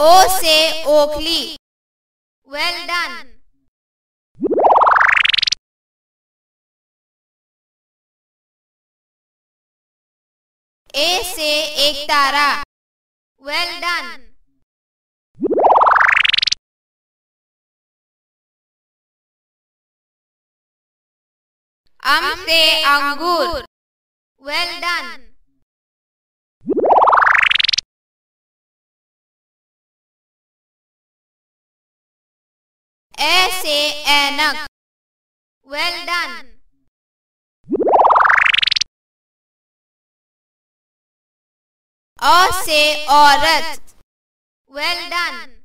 ओ से ओखली well done ए से एक तारा वेल डन अम से अंगूर वेल डन ऐसे ऐनक वेल डन औ से औरत वेल डन